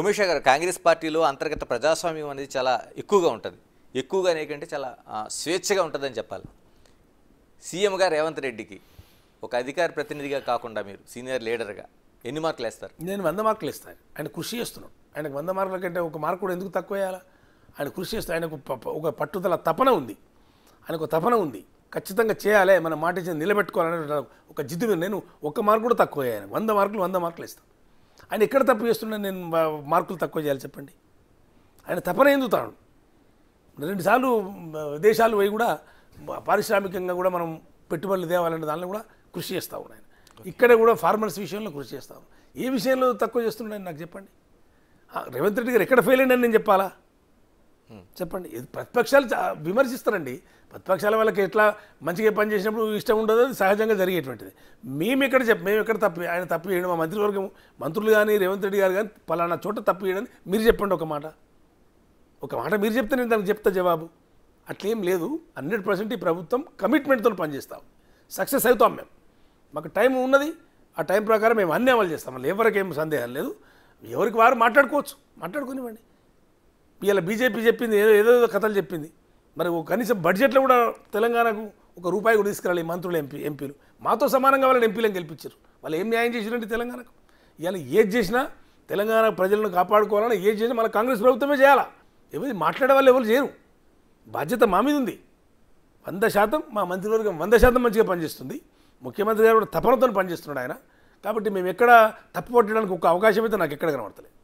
ఉమేష్ గారు కాంగ్రెస్ పార్టీలో అంతర్గత ప్రజాస్వామ్యం అనేది చాలా ఎక్కువగా ఉంటుంది ఎక్కువగా ఏంటంటే చాలా స్వేచ్ఛగా ఉంటుందని చెప్పాలి సీఎం గారు రేవంత్ రెడ్డికి ఒక అధికార ప్రతినిధిగా కాకుండా మీరు సీనియర్ లీడర్గా ఎన్ని మార్కులు వేస్తారు నేను వంద మార్కులు ఇస్తాను ఆయన కృషి చేస్తున్నాను ఆయనకు వంద మార్కుల కంటే ఒక మార్కు కూడా ఎందుకు తక్కువ వేయాలా ఆయన కృషి చేస్తాను ఆయనకు ఒక పట్టుదల తపన ఉంది ఆయనకు తపన ఉంది ఖచ్చితంగా చేయాలి మనం మాట నిలబెట్టుకోవాలనే ఒక జిద్దు నేను ఒక మార్కు కూడా తక్కువ వేయాలి వంద మార్కులు వంద మార్కులు ఇస్తాను ఆయన ఎక్కడ తప్పు చేస్తున్నా నేను మార్కులు తక్కువ చేయాలి చెప్పండి ఆయన తపన ఎందుతాడు రెండుసార్లు విదేశాలు పోయి కూడా పారిశ్రామికంగా కూడా మనం పెట్టుబడులు తేవాలనే దానిలో కూడా కృషి చేస్తా ఉన్నాయి ఇక్కడ కూడా ఫార్మర్స్ విషయంలో కృషి చేస్తాను ఏ విషయంలో తక్కువ చేస్తున్నాడని నాకు చెప్పండి రేవంత్ రెడ్డి గారు ఎక్కడ ఫెయిల్ అయ్యాడని నేను చెప్పాలా చెప్పండి ప్రతిపక్షాలు విమర్శిస్తారండి ప్రతిపక్షాల వాళ్ళకి ఎట్లా మంచిగా పని చేసినప్పుడు ఇష్టం ఉండదు అది సహజంగా జరిగేటువంటిది మేము ఇక్కడ చెప్ప మేము ఎక్కడ తప్పి ఆయన తప్పు చేయడం మా మంత్రివర్గం మంత్రులు కానీ రేవంత్ రెడ్డి గారు కానీ పలానా చోట తప్పు చేయడం మీరు చెప్పండి ఒక మాట ఒక మాట మీరు చెప్తే నేను దానికి చెప్తా జవాబు అట్లేం లేదు హండ్రెడ్ పర్సెంట్ ఈ ప్రభుత్వం కమిట్మెంట్తో పనిచేస్తాం సక్సెస్ అవుతాం మేము మాకు టైం ఉన్నది ఆ టైం ప్రకారం మేము అన్ని అమలు చేస్తాం మళ్ళీ ఎవరికి ఏం సందేహం లేదు ఎవరికి వారు మాట్లాడుకోవచ్చు మాట్లాడుకునివ్వండి ఇలా బీజేపీ చెప్పింది ఏదో ఏదో కథలు చెప్పింది మరి కనీసం బడ్జెట్లో కూడా తెలంగాణకు ఒక రూపాయి కూడా తీసుకురాలి మంత్రులు ఎంపీ ఎంపీలు మాతో సమానంగా వాళ్ళని ఎంపీలను గెలిపించారు వాళ్ళు ఏం న్యాయం చేసినట్టు తెలంగాణకు ఇవాళ ఏది చేసినా తెలంగాణ ప్రజలను కాపాడుకోవాలని ఏది చేసినా మన కాంగ్రెస్ ప్రభుత్వమే చేయాలా ఏమైంది మాట్లాడే వాళ్ళు ఎవరు చేయరు బాధ్యత మా మీద ఉంది వంద శాతం మా మంత్రివర్గం వంద శాతం మంచిగా పనిచేస్తుంది ముఖ్యమంత్రి గారు కూడా తపనతో పనిచేస్తున్నాడు ఆయన కాబట్టి మేము ఎక్కడ తప్పు పట్టడానికి ఒక అవకాశం అయితే నాకు ఎక్కడ కనబడతలేదు